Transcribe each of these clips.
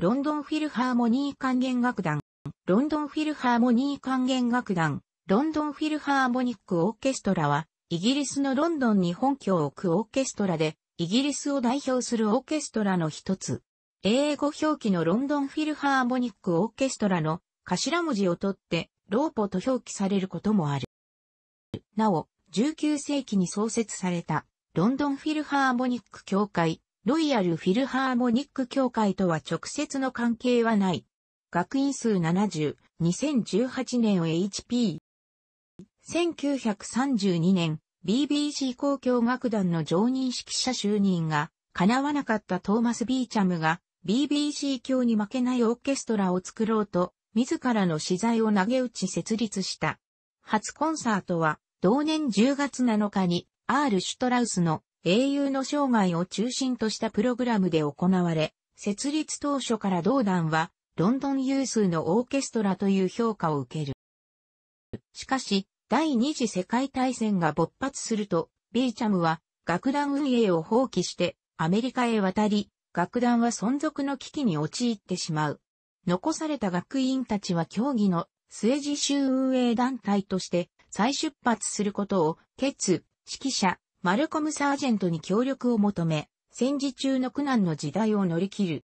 ロンドンフィルハーモニー管弦楽団、ロンドンフィルハーモニー管弦楽団、ロンドンフィルハーモニックオーケストラは、イギリスのロンドンに本拠を置くオーケストラで、イギリスを代表するオーケストラの一つ。英語表記のロンドンフィルハーモニックオーケストラの頭文字を取って、ローポと表記されることもある。なお、19世紀に創設された、ロンドンフィルハーモニック協会、ロイヤルフィルハーモニック協会とは直接の関係はない。学院数70、2018年 HP。1932年、BBC 公共楽団の常任指揮者就任が、叶わなかったトーマス・ビーチャムが、BBC 教に負けないオーケストラを作ろうと、自らの資材を投げ打ち設立した。初コンサートは、同年10月7日に、アール・シュトラウスの英雄の生涯を中心としたプログラムで行われ、設立当初から同団は、ロンドン有数のオーケストラという評価を受ける。しかし、第二次世界大戦が勃発すると、ビーチャムは、楽団運営を放棄して、アメリカへ渡り、楽団は存続の危機に陥ってしまう。残された学員たちは競技の末自習運営団体として再出発することを、決、指揮者、マルコム・サージェントに協力を求め、戦時中の苦難の時代を乗り切る。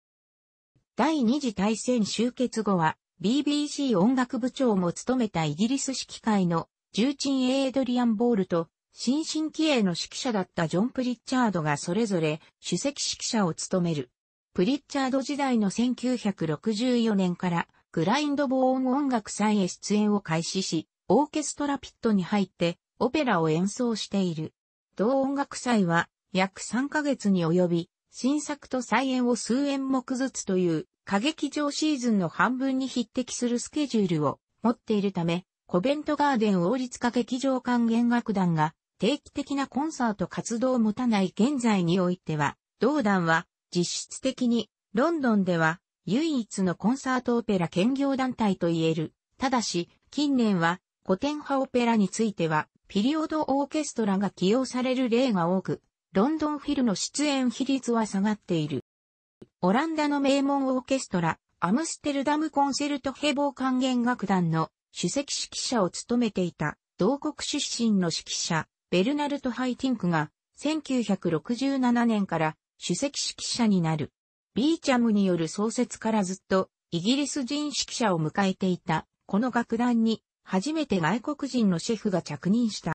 第二次大戦終結後は、BBC 音楽部長も務めたイギリス指揮会の重鎮エイドリアン・ボールと新進気鋭の指揮者だったジョン・プリッチャードがそれぞれ首席指揮者を務める。プリッチャード時代の1964年からグラインドボーン音楽祭へ出演を開始し、オーケストラピットに入ってオペラを演奏している。同音楽祭は約3ヶ月に及び、新作と再演を数演目ずつという歌劇場シーズンの半分に匹敵するスケジュールを持っているため、コベントガーデン王立歌劇場管弦楽団が定期的なコンサート活動を持たない現在においては、同団は実質的にロンドンでは唯一のコンサートオペラ兼業団体と言える。ただし、近年は古典派オペラについてはピリオドオーケストラが起用される例が多く、ロンドンフィルの出演比率は下がっている。オランダの名門オーケストラ、アムステルダムコンセルトヘボー管弦楽団の首席指揮者を務めていた、同国出身の指揮者、ベルナルト・ハイティンクが、1967年から首席指揮者になる。ビーチャムによる創設からずっと、イギリス人指揮者を迎えていた、この楽団に初めて外国人のシェフが着任した。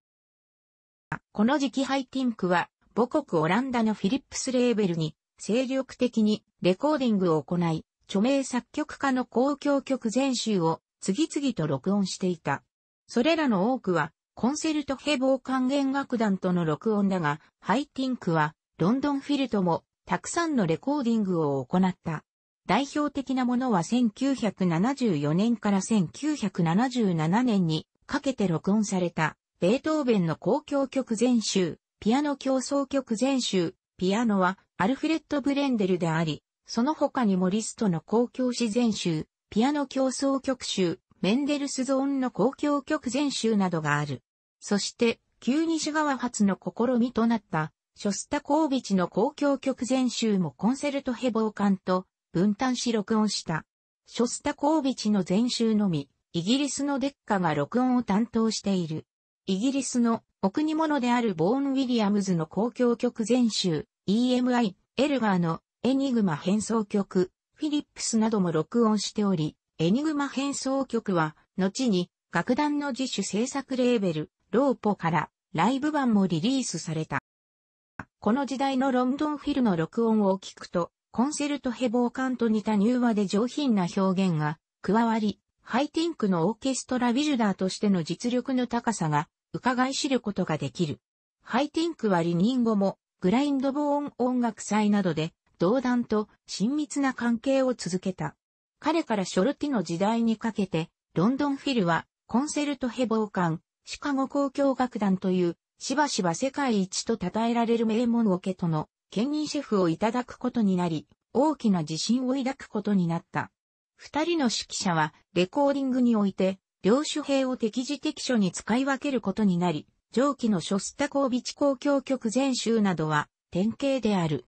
この時期ハイティンクは母国オランダのフィリップスレーベルに精力的にレコーディングを行い、著名作曲家の公共曲全集を次々と録音していた。それらの多くはコンセルトヘボー管弦楽団との録音だが、ハイティンクはロンドンフィルともたくさんのレコーディングを行った。代表的なものは1974年から1977年にかけて録音された、ベートーベンの公共曲全集、ピアノ競争曲全集、ピアノはアルフレッド・ブレンデルであり、その他にモリストの公共詩全集、ピアノ競争曲集、メンデルスゾーンの公共曲全集などがある。そして、旧西側発の試みとなった、ショスタコービチの公共曲全集もコンセルトヘボーカンと、分担し録音した。ショスタコービチの全集のみ、イギリスのデッカが録音を担当している。イギリスのお国物であるボーン・ウィリアムズの公共曲全集、EMI、エルガーのエニグマ変奏曲、フィリップスなども録音しており、エニグマ変奏曲は、後に楽団の自主制作レーベル、ローポからライブ版もリリースされた。この時代のロンドンフィルの録音を聞くと、コンセルトヘボーカンと似た柔和で上品な表現が加わり、ハイティンクのオーケストラビルダーとしての実力の高さが伺い知ることができる。ハイティンクは離任後もグラインドボーン音楽祭などで同団と親密な関係を続けた。彼からショルティの時代にかけてロンドンフィルはコンセルトヘボーカン、シカゴ交響楽団というしばしば世界一と称えられる名門オケとの兼任シェフをいただくことになり、大きな自信を抱くことになった。二人の指揮者は、レコーディングにおいて、両手兵を適時適所に使い分けることになり、上記のショスタコービチ公共曲全集などは、典型である。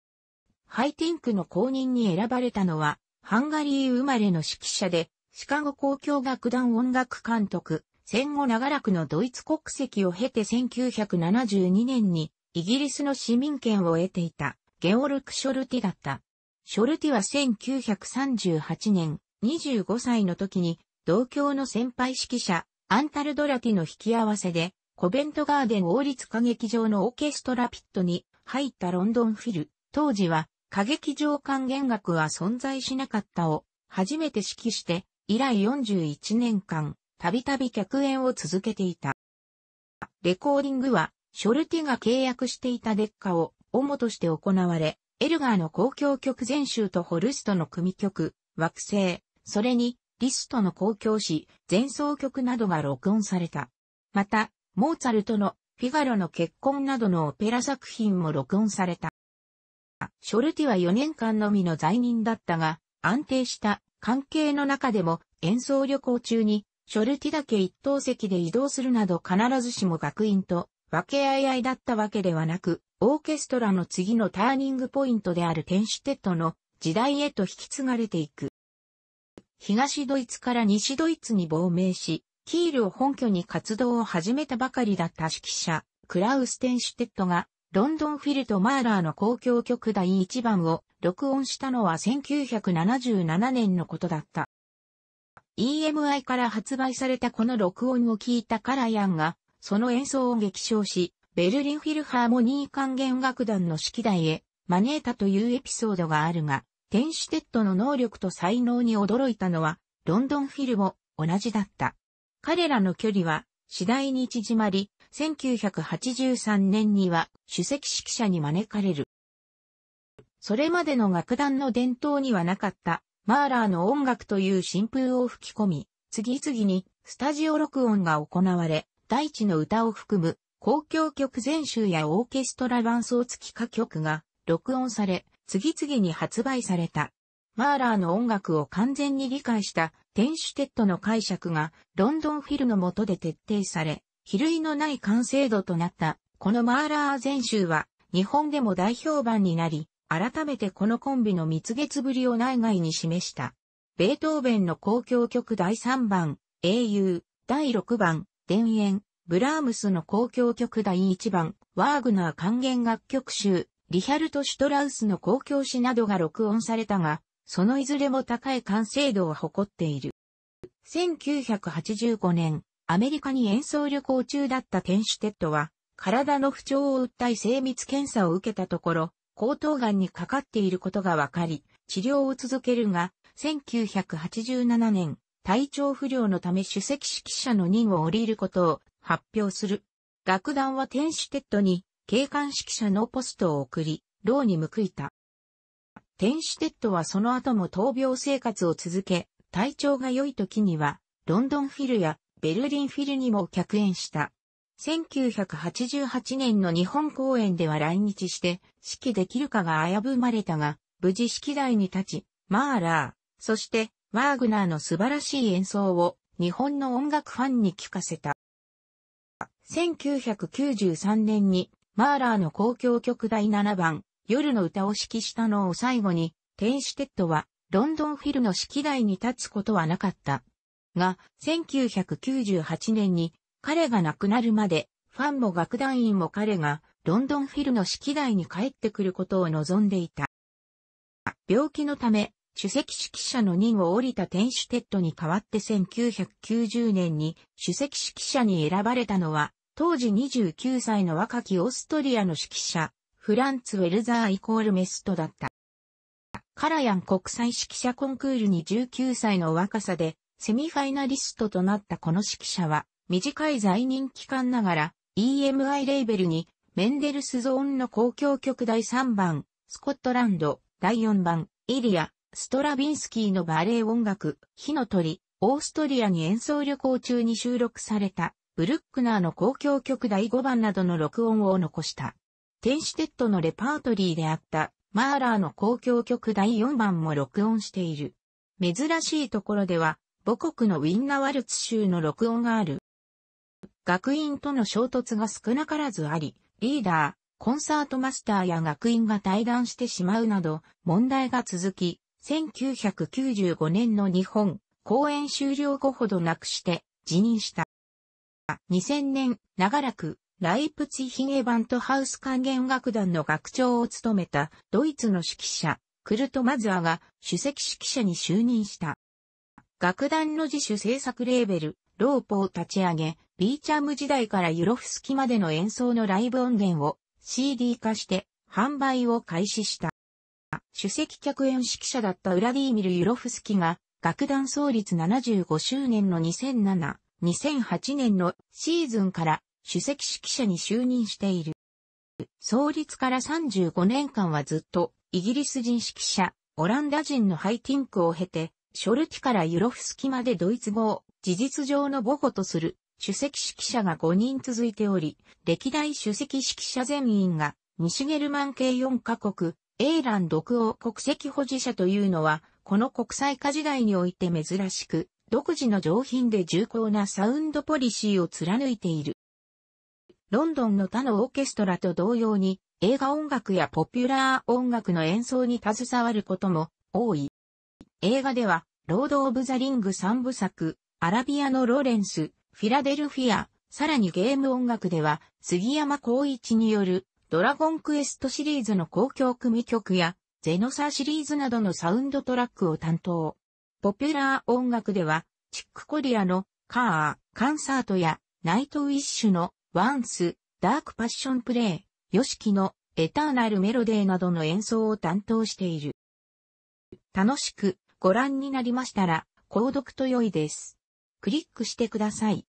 ハイティンクの公認に選ばれたのは、ハンガリー生まれの指揮者で、シカゴ公共楽団音楽監督、戦後長らくのドイツ国籍を経て1972年にイギリスの市民権を得ていたゲオルク・ショルティだった。ショルティは1938年25歳の時に同郷の先輩指揮者アンタルドラティの引き合わせでコベントガーデン王立歌劇場のオーケストラピットに入ったロンドンフィル。当時は歌劇場間弦楽は存在しなかったを初めて指揮して以来41年間たびたび客演を続けていた。レコーディングはショルティが契約していたデッカを主として行われ、エルガーの公共曲全集とホルストの組曲、惑星、それにリストの公共詩、前奏曲などが録音された。また、モーツァルトのフィガロの結婚などのオペラ作品も録音された。ショルティは4年間のみの在任だったが、安定した関係の中でも演奏旅行中に、ショルティだけ一等席で移動するなど必ずしも学院と分け合い合いだったわけではなく、オーケストラの次のターニングポイントであるテンシュテットの時代へと引き継がれていく。東ドイツから西ドイツに亡命し、キールを本拠に活動を始めたばかりだった指揮者、クラウス・テンシュテットが、ロンドンフィルとマーラーの交響曲第1番を録音したのは1977年のことだった。EMI から発売されたこの録音を聞いたカラヤンがその演奏を激賞し、ベルリンフィルハーモニー管弦楽団の指揮台へ招いたというエピソードがあるが、テンシュテッドの能力と才能に驚いたのは、ロンドンフィルも同じだった。彼らの距離は次第に縮まり、1983年には主席指揮者に招かれる。それまでの楽団の伝統にはなかった、マーラーの音楽という新風を吹き込み、次々にスタジオ録音が行われ、大地の歌を含む公共曲全集やオーケストラ伴奏付き歌曲が録音され、次々に発売された。マーラーの音楽を完全に理解したテンシュテッドの解釈がロンドンフィルの下で徹底され、比類のない完成度となったこのマーラー全集は日本でも大評判になり、改めてこのコンビの蜜月ぶりを内外に示した。ベートーベンの公共曲第3番、英雄、第6番、田園、ブラームスの交響曲第1番、ワーグナー管弦楽曲集、リヒャルト・シュトラウスの交響詩などが録音されたが、そのいずれも高い完成度を誇っている。1985年、アメリカに演奏旅行中だったテンシュテッドは、体の不調を訴え精密検査を受けたところ、喉頭癌にかかっていることが分かり、治療を続けるが、1987年、体調不良のため主席指揮者の任を降りることを発表する。楽団は天使テッドに警官指揮者のポストを送り、牢に報いた。天使テッドはその後も闘病生活を続け、体調が良い時には、ロンドンフィルやベルリンフィルにも客演した。1988年の日本公演では来日して指揮できるかが危ぶまれたが、無事指揮台に立ち、マーラー、そしてワーグナーの素晴らしい演奏を日本の音楽ファンに聞かせた。1993年にマーラーの交響曲第7番夜の歌を指揮したのを最後にテンシュテッドはロンドンフィルの指揮台に立つことはなかった。が、1998年に彼が亡くなるまでファンも楽団員も彼がロンドンフィルの指揮台に帰ってくることを望んでいた。病気のため主席指揮者の任を降りた天守テッドに代わって1990年に主席指揮者に選ばれたのは、当時29歳の若きオーストリアの指揮者、フランツ・ウェルザーイコールメストだった。カラヤン国際指揮者コンクールに19歳の若さで、セミファイナリストとなったこの指揮者は、短い在任期間ながら、EMI レーベルに、メンデルスゾーンの公共曲第3番、スコットランド、第4番、イリア、ストラヴィンスキーのバレエ音楽、火の鳥、オーストリアに演奏旅行中に収録された、ブルックナーの交響曲第5番などの録音を残した。テンシテットのレパートリーであった、マーラーの交響曲第4番も録音している。珍しいところでは、母国のウィンナワルツ州の録音がある。学院との衝突が少なからずあり、リーダー、コンサートマスターや学院が対談してしまうなど、問題が続き、1995年の日本、公演終了後ほどなくして辞任した。2000年、長らく、ライプツィヒゲバントハウス管弦楽団の学長を務めたドイツの指揮者、クルト・マズアが首席指揮者に就任した。楽団の自主制作レーベル、ローポを立ち上げ、ビーチャム時代からユロフスキまでの演奏のライブ音源を CD 化して販売を開始した。主席客演指揮者だったウラディーミル・ユロフスキが、楽団創立75周年の2007、2008年のシーズンから主席指揮者に就任している。創立から35年間はずっとイギリス人指揮者、オランダ人のハイティンクを経て、ショルティからユロフスキまでドイツ語を事実上の母語とする主席指揮者が5人続いており、歴代主席指揮者全員が西ゲルマン系4カ国、エーラン独王国籍保持者というのは、この国際化時代において珍しく、独自の上品で重厚なサウンドポリシーを貫いている。ロンドンの他のオーケストラと同様に、映画音楽やポピュラー音楽の演奏に携わることも多い。映画では、ロード・オブ・ザ・リング3部作、アラビアのロレンス、フィラデルフィア、さらにゲーム音楽では、杉山光一によるドラゴンクエストシリーズの公共組曲や、ゼノサーシリーズなどのサウンドトラックを担当。ポピュラー音楽では、チックコリアのカー、カンサートや、ナイトウィッシュのワンス、ダークパッションプレイ、ヨシキのエターナルメロデーなどの演奏を担当している。楽しくご覧になりましたら、購読と良いです。クリックしてください。